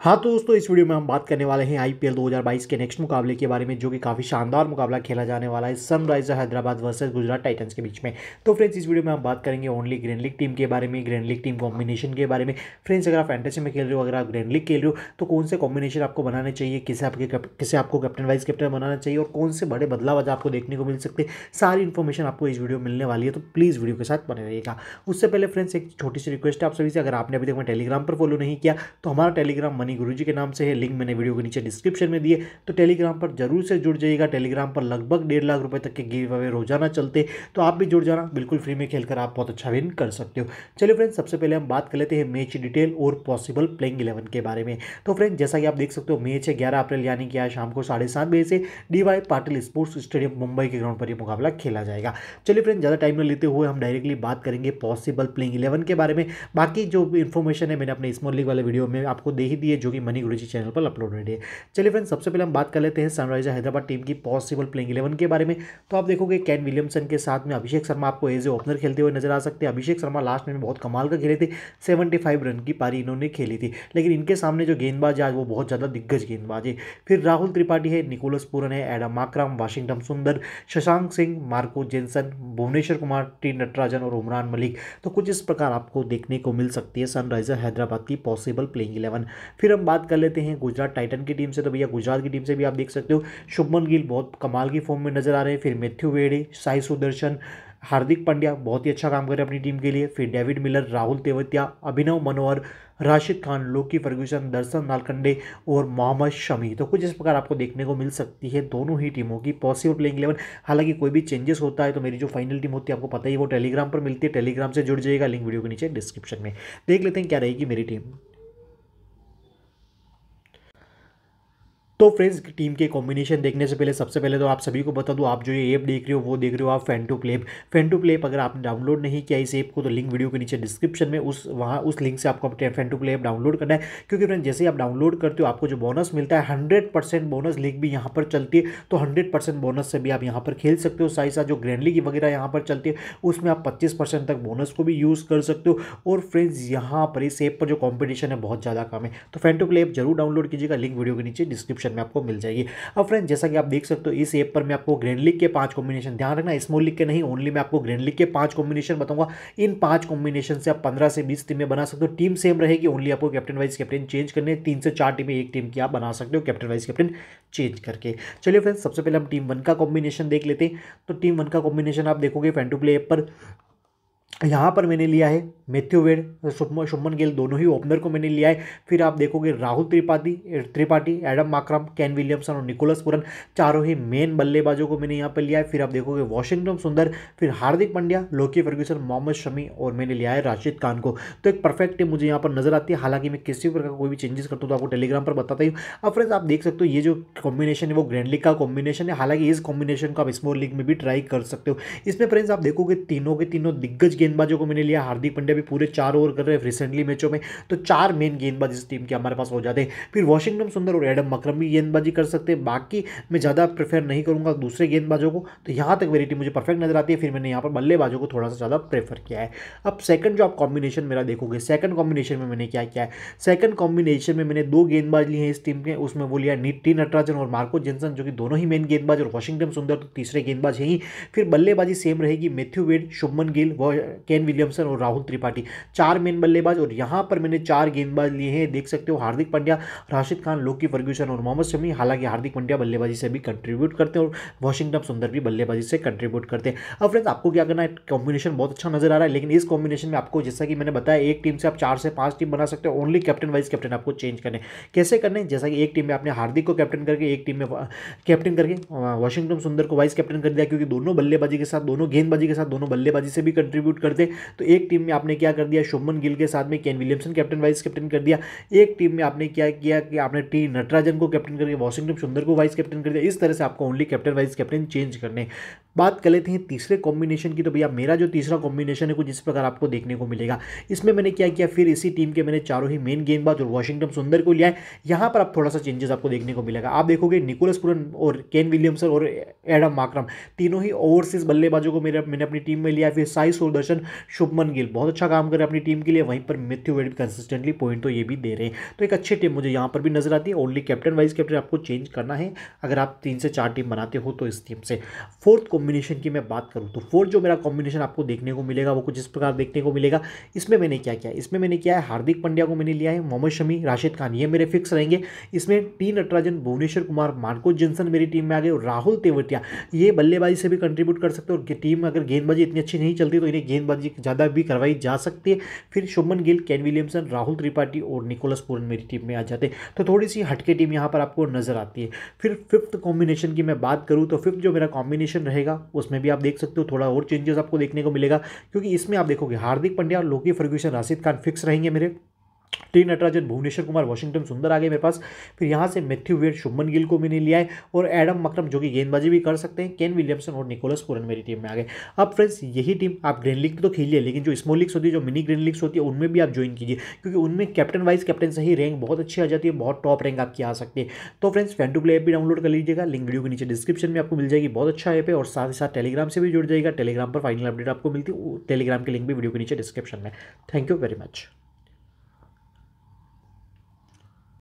हाँ तो दोस्तों इस वीडियो में हम बात करने वाले हैं आईपीएल 2022 के नेक्स्ट मुकाबले के बारे में जो कि काफ़ी शानदार मुकाबला खेला जाने वाला है sunriser Hyderabad versus Gujarat titans के बीच में तो फ्रेंड्स इस वीडियो में हम बात करेंगे ओनली ग्रैंड लीग टीम के बारे में ग्रैंड लीग टीम कॉम्बिनेशन के बारे में फ्रेंड्स अगर आप फैंटेसी में खेल रहे हो अगर आप ग्रैंड लीग खेल रहे हो तो कौन से कॉम्बिनेशन आपको बनाने चाहिए किसे आपके किसे आपको कैप्टन वाइस कैप्टन बनाना चाहिए और कौन से बड़े बदलाव आज आपको देखने को मिल सकते हैं सारी इन्फॉर्मेशन आपको इस वीडियो में मिलने वाली है तो प्लीज़ वीडियो के साथ बने रहिएगा उससे पहले फ्रेंड्स एक छोटी सी रिक्वेस्ट है आप सभी से अगर आपने अभी तक मैं टेलीग्राम पर फॉलो नहीं किया तो हमारा टेलीग्राम मनी गुरु के नाम से है लिंक मैंने वीडियो के नीचे डिस्क्रिप्शन में दिए तो टेलीग्राम पर जरूर से जुड़ जाइएगा टेलीग्राम पर लगभग डेढ़ लाख रुपये तक के गिव अवे रोजाना चलते तो आप भी जुड़ जाना बिल्कुल फ्री में खेलकर आप बहुत अच्छा विन कर सकते हो चलिए फ्रेंड्स सबसे पहले हम बात कर लेते हैं मैच डिटेल और पॉसिबल प्लेइंग इलेवन के बारे में तो फ्रेंड जैसा कि आप देख सकते हो मैच है ग्यारह अप्रैल यानी कि आज शाम को साढ़े सात बजे से D Y Patil sports stadium Mumbai के ग्राउंड पर यह मुकाबला खेला जाएगा चलिए फ्रेंड ज़्यादा टाइम न लेते हुए हम डायरेक्टली बात करेंगे पॉसिबल प्लेइंग इलेवन के बारे में बाकी जो इन्फॉर्मेशन है मैंने अपने स्मॉल लीग वाले वीडियो में आपको दे ही दिए जो कि मनी गुरु चैनल पर अपलोड रेडी है चलिए फ्रेंड सबसे पहले हम बात कर लेते हैं सनराइजर हैदराबाद टीम की पॉसिबल प्लेइंग इलेवन के बारे में तो आप देखोगे कैन विलियमसन के साथ में अभिषेक शर्मा आपको एज ए ओपनर खेलते हुए नजर आ सकते हैं अभिषेक शर्मा लास्ट में बहुत कमाल का खेले थे सेवेंटी रन की पारी इन्होंने खेली थी लेकिन इनके सामने जो गेंदबाज आज वो बहुत ज़्यादा दिग्गज गेंदबाज है फिर राहुल त्रिपाठी है निकोलस पूरन है Adam Markram Washington Sundar Shashank Singh Marco Jansen Bhuvneshwar Kumar T Natarajan और उमरान मलिक तो कुछ इस प्रकार आपको देखने को मिल सकती है सनराइजर हैदराबाद की पॉसिबल प्लेइंग इलेवन फिर फिर हम बात कर लेते हैं गुजरात टाइटन की टीम से तो भैया गुजरात की टीम से भी आप देख सकते हो शुभमन गिल बहुत कमाल की फॉर्म में नजर आ रहे हैं फिर मेथ्यू वेड़े साई सुदर्शन हार्दिक पांड्या बहुत ही अच्छा काम कर रहे हैं अपनी टीम के लिए फिर David Miller Rahul Tewatia Abhinav Manohar Rashid Khan Lockie Ferguson Darshan Nalkande और मोहम्मद शमी तो कुछ इस प्रकार आपको देखने को मिल सकती है दोनों ही टीमों की पॉसिबल प्लेइंग इलेवन हालांकि कोई भी चेंजेस होता है तो मेरी जो फाइनल टीम होती है आपको पता ही वो टेलीग्राम पर मिलती है टेलीग्राम से जुड़ जाएगा लिंक वीडियो के नीचे डिस्क्रिप्शन में देख लेते हैं क्या रहेगी मेरी टीम तो फ्रेंड्स टीम के कॉम्बिनेशन देखने से पहले सबसे पहले तो आप सभी को बता दूँ आप जो ये ऐप देख रहे हो वो देख रहे हो आप fan to play fan to play अगर आपने डाउनलोड नहीं किया इस ऐप को तो लिंक वीडियो के नीचे डिस्क्रिप्शन में उस वहाँ उस लिंक से आपको फैन टू प्लेप डाउनलोड करना है क्योंकि फ्रेंड जैसे ही आप डाउनलोड करते हो आपको जो बोनस मिलता है हंड्रेड परसेंट बोनस लिंक भी यहाँ पर चलती है तो हंड्रेड परसेंट बोनस से भी आप यहाँ पर खेल सकते हो साथ साथ जो ग्रैंड लीग वगैरह यहाँ पर चलती है उसमें आप पच्चीस परसेंट तक बोनस को भी यूज़ कर सकते हो और फ्रेंड्स यहाँ पर इस ऐप पर जो कॉम्पिटिशन है बहुत ज़्यादा कम है तो फैन टू प्लेप जरूर डाउनलोड कीजिएगा लिंक वीडियो के नीचे डिस्क्रिप्शन डिस्क्रिप्शन में आपको मिल जाएगी अब फ्रेंड जैसा कि आप देख सकते हो इस ऐप पर मैं आपको ग्रैंड लीग के पांच कॉम्बिनेशन ध्यान रखना स्मॉल लीग के नहीं ओनली मैं आपको ग्रैंड लीग के पांच कॉम्बिनेशन बताऊंगा इन पांच कॉम्बिनेशन से आप पंद्रह से बीस टीमें बना सकते हो टीम सेम रहेगी ओनली आपको कैप्टन वाइज कैप्टन चेंज करने तीन से चार टीमें एक टीम की आप बना सकते हो कैप्टन वाइज कैप्टन चेंज करके चलिए फ्रेंड सबसे पहले हम टीम वन का कॉम्बिनेशन देख लेते हैं तो टीम वन का कॉम्बिनेशन आप देखोगे फैंटू प्ले ऐप पर यहाँ पर मैंने लिया है मैथ्यू वेड शुभमन गिल दोनों ही ओपनर को मैंने लिया है फिर आप देखोगे Rahul Tripathi Tripathi Adam Markram Kane Williamson और निकोलस पुरन चारों ही मेन बल्लेबाजों को मैंने यहाँ पर लिया है फिर आप देखोगे वॉशिंगटन सुंदर फिर हार्दिक पंड्या लोकी फर्ग्यूसन मोहम्मद शमी और मैंने लिया है राशिद खान को तो एक परफेक्ट टीम मुझे यहाँ पर नजर आती है हालांकि मैं किसी प्रकार का कोई भी चेंजेस करता हूँ तो आपको टेलीग्राम पर बताता हूँ अब फ्रेंड्स आप देख सकते हो ये जो कॉम्बिनेशन है वो ग्रैंड लीग का कॉम्बिनेशन है हालांकि इस कॉम्बिनेशन को आप स्मॉल लीग में भी ट्राई कर सकते हो इसमें फ्रेंड्स आप देखोगे तीनों के तीनों दिग्गज गेंदबाजों को मैंने लिया हार्दिक पंड्या भी पूरे चार ओवर कर रहे हैं रिसेंटली मैचों में तो चार मेन गेंदबाज इस टीम के हमारे पास हो जाते हैं फिर वॉशिंगटन सुंदर और एडम मक्रम भी गेंदबाजी कर सकते हैं बाकी मैं ज़्यादा प्रेफर नहीं करूँगा दूसरे गेंदबाजों को तो यहाँ तक मेरी टीम मुझे परफेक्ट नजर आती है फिर मैंने यहाँ पर बल्लेबाजों को थोड़ा सा ज़्यादा प्रेफर किया है अब सेकंड जो आप कॉम्बिनेशन मेरा देखोगे सेकंड कॉम्बिनेशन में मैंने क्या किया है सेकंड कॉम्बिनेशन में मैंने दो गेंदबाज लिए हैं इस टीम के उसमें वो लिया नीटी नटराजन और मार्को जेंसन जो कि दोनों ही मेन गेंदबाज और वॉशिंगटन सुंदर तो तीसरे गेंदबाज हैं ही फिर बल्लेबाजी सेम रहेगी Matthew Wade Shubman Gill Kane Williamson और राहुल त्रिपाठी चार मेन बल्लेबाज और यहाँ पर मैंने चार गेंदबाज लिए हैं देख सकते हो हार्दिक पांड्या राशिद खान लोकी फर्ग्यूसन और मोहम्मद शमी हालांकि हार्दिक पांड्या बल्लेबाजी से भी कंट्रीब्यूट करते हैं और वॉशिंगटन सुंदर भी बल्लेबाजी से कंट्रीब्यूट करते हैं अब फ्रेंड्स आपको क्या करना है कॉम्बिनेशन बहुत अच्छा नजर आ रहा है लेकिन इस कॉम्बिनेशन में आपको जैसा कि मैंने बताया एक टीम से आप चार से पांच टीम बना सकते हो ओनली कैप्टन वाइज कैप्टन आपको चेंज करने कैसे करने जैसा कि एक टीम में आपने हार्दिक को कैप्टन करके एक टीम में कैप्टन करके वॉशिंगटन सुंदर को वाइस कैप्टन कर दिया क्योंकि दोनों बल्लेबाजी के साथ दोनों गेंदबाजी के साथ दोनों बल्लेबाजी से भी कंट्रीब्यूट कंट्रीब्यूट करते तो एक टीम में आपने क्या कर दिया शुभमन गिल के साथ में Kane Williamson captain vice captain कर दिया एक टीम में आपने क्या किया कि आपने टी नटराजन को कैप्टन करके वॉशिंगटन सुंदर को वाइस कैप्टन कर दिया इस तरह से आपको only captain vice captain change करने बात कर लेते हैं तीसरे कॉम्बिनेशन की तो भैया मेरा जो तीसरा कॉम्बिनेशन है कुछ इस प्रकार आपको देखने को मिलेगा इसमें मैंने क्या किया फिर इसी टीम के मैंने चारों ही मेन गेंदबाज और वाशिंगटन सुंदर को लिया है यहाँ पर आप थोड़ा सा चेंजेस आपको देखने को मिलेगा आप देखोगे निकोलस पुरन और केन विलियमसन और एडम माक्रम तीनों ही ओवरसीज बल्लेबाजों को मेरे मैंने अपनी टीम में लिया फिर साई सूरदर्शन शुभमन गिल बहुत अच्छा काम करें अपनी टीम के लिए वहीं पर मिथ्यू वेड कंसिस्टेंटली पॉइंट तो ये भी दे रहे हैं तो एक अच्छी टीम मुझे यहाँ पर भी नजर आती है ओनली कैप्टन वाइस कैप्टन आपको चेंज करना है अगर आप तीन से चार टीम बनाते हो तो इस टीम से फोर्थ कॉम्बिनेशन की मैं बात करूँ तो फोर्थ जो मेरा कॉम्बिनेशन आपको देखने को मिलेगा वो कुछ इस प्रकार देखने को मिलेगा इसमें मैंने क्या किया इसमें मैंने किया है हार्दिक पंड्या को मैंने लिया है मोहम्मद शमी राशिद खान ये मेरे फिक्स रहेंगे इसमें T Natarajan Bhuvneshwar Kumar Marco Jansen मेरी टीम में आ गए और राहुल तेवतिया ये बल्लेबाजी से भी कंट्रीब्यूट कर सकते हैं और टीम अगर गेंदबाजी इतनी अच्छी नहीं चलती तो इन्हें गेंदबाजी ज़्यादा भी करवाई जा सकती है फिर शुभमन गिल कैन विलियमसन राहुल त्रिपाठी और निकोलस पूरन मेरी टीम में आ जाते तो थोड़ी सी हटके टीम यहाँ पर आपको नजर आती है फिर फिफ्थ कॉम्बिनेशन की मैं बात करूँ तो फिफ्थ जो मेरा कॉम्बिनेशन रहेगा रहेगा उसमें भी आप देख सकते हो थोड़ा और चेंजेस आपको देखने को मिलेगा क्योंकि इसमें आप देखोगे Hardik Pandya Lockie Ferguson Rashid Khan fix रहेंगे मेरे टी नटराजन भुवनेश्वर कुमार वाशिंगटन सुंदर आ गए मेरे पास फिर यहाँ से मैथ्यू वेड शुभमन गिल को मैंने लिया है और एडम मक्रम जो कि गेंदबाजी भी कर सकते हैं केन विलियमसन और निकोलस पुरन मेरी टीम में आ गए अब फ्रेंड्स यही टीम आप ग्रीन लीग तो खेलिए लेकिन जो स्मॉल लीग्स होती है जो मिनी ग्रीन लीग्स होती है उनमें भी आप ज्वाइन कीजिए क्योंकि उनमें कैप्टन वाइज कैप्टन से ही रैंक बहुत अच्छी आ जाती है बहुत टॉप रैंक आपकी आ सकती है तो friends fan two play app भी डाउनलोड कर लीजिएगा लिंक वीडियो के नीचे डिस्क्रिप्शन में आपको मिल जाएगी बहुत अच्छा ऐप है और साथ ही साथ टेलीग्राम से भी जुड़ जाएगा टेलीग्राम पर फाइनल अपडेट आपको मिलती है टेलीग्राम के लिंक भी वीडियो के नीचे डिस्क्रिप्शन में थैंक यू वेरी मच